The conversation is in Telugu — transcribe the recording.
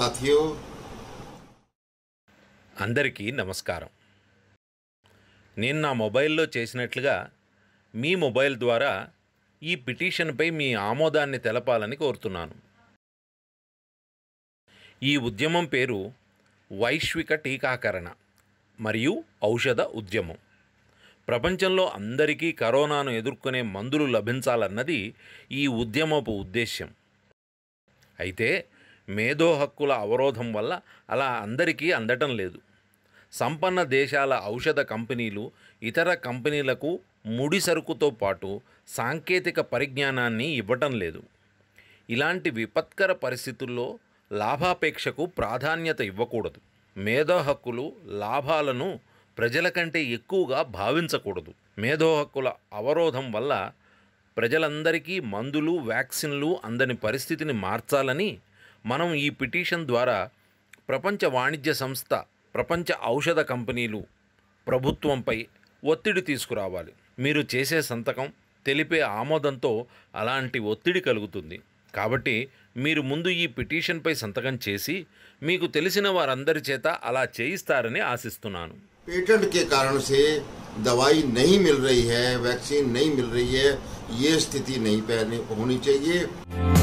సాథియో అందరికీ నమస్కారం నేను నా మొబైల్లో చేసినట్లుగా మీ మొబైల్ ద్వారా ఈ పిటిషన్పై మీ ఆమోదాన్ని తెలపాలని కోరుతున్నాను ఈ ఉద్యమం పేరు వైశ్విక టీకాకరణ మరియు ఔషధ ఉద్యమం ప్రపంచంలో అందరికీ కరోనాను ఎదుర్కొనే మందులు లభించాలన్నది ఈ ఉద్యమపు ఉద్దేశ్యం అయితే మేధో హక్కుల అవరోధం వల్ల అలా అందరికీ అందటం లేదు సంపన్న దేశాల ఔషధ కంపెనీలు ఇతర కంపెనీలకు ముడి సరుకుతో పాటు సాంకేతిక పరిజ్ఞానాన్ని ఇవ్వటం లేదు ఇలాంటి విపత్కర పరిస్థితుల్లో లాభాపేక్షకు ప్రాధాన్యత ఇవ్వకూడదు మేధో హక్కులు లాభాలను ప్రజల కంటే ఎక్కువగా భావించకూడదు మేధో హక్కుల అవరోధం వల్ల ప్రజలందరికీ మందులు వ్యాక్సిన్లు అందని పరిస్థితిని మార్చాలని మనం ఈ పిటిషన్ ద్వారా ప్రపంచ వాణిజ్య సంస్థ ప్రపంచ ఔషధ కంపెనీలు ప్రభుత్వంపై ఒత్తిడి తీసుకురావాలి మీరు చేసే సంతకం తెలిపే ఆమోదంతో అలాంటి ఒత్తిడి కలుగుతుంది కాబట్టి మీరు ముందు ఈ పిటిషన్పై సంతకం చేసి మీకు తెలిసిన వారందరి చేత అలా చేయిస్తారని ఆశిస్తున్నాను पेटेंट కారణ कारण దవాయి दवाई नहीं मिल నై है वैक्सीन नहीं मिल रही है ये